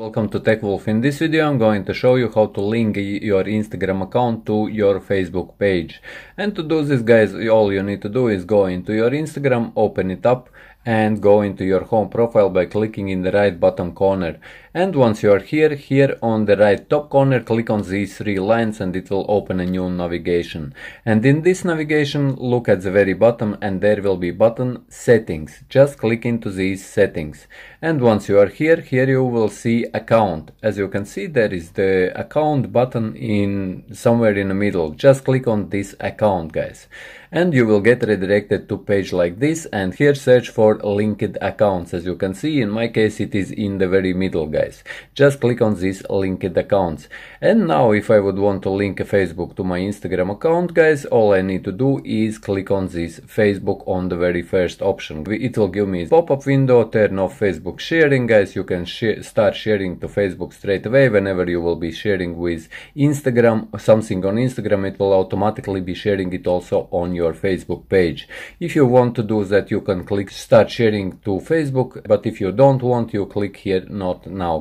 Welcome to TechWolf. In this video I'm going to show you how to link your Instagram account to your Facebook page. And to do this guys, all you need to do is go into your Instagram, open it up and go into your home profile by clicking in the right bottom corner. And once you are here, here on the right top corner, click on these three lines and it will open a new navigation. And in this navigation, look at the very bottom and there will be button settings. Just click into these settings. And once you are here, here you will see account. As you can see, there is the account button in somewhere in the middle. Just click on this account, guys. And you will get redirected to page like this and here search for linked accounts. As you can see, in my case, it is in the very middle, guys. Just click on this linked accounts. And now if I would want to link a Facebook to my Instagram account, guys, all I need to do is click on this Facebook on the very first option. It will give me a pop-up window, turn off Facebook sharing, guys. You can start sharing to Facebook straight away whenever you will be sharing with Instagram something on Instagram, it will automatically be sharing it also on your Facebook page. If you want to do that, you can click start start sharing to Facebook, but if you don't want, you click here not now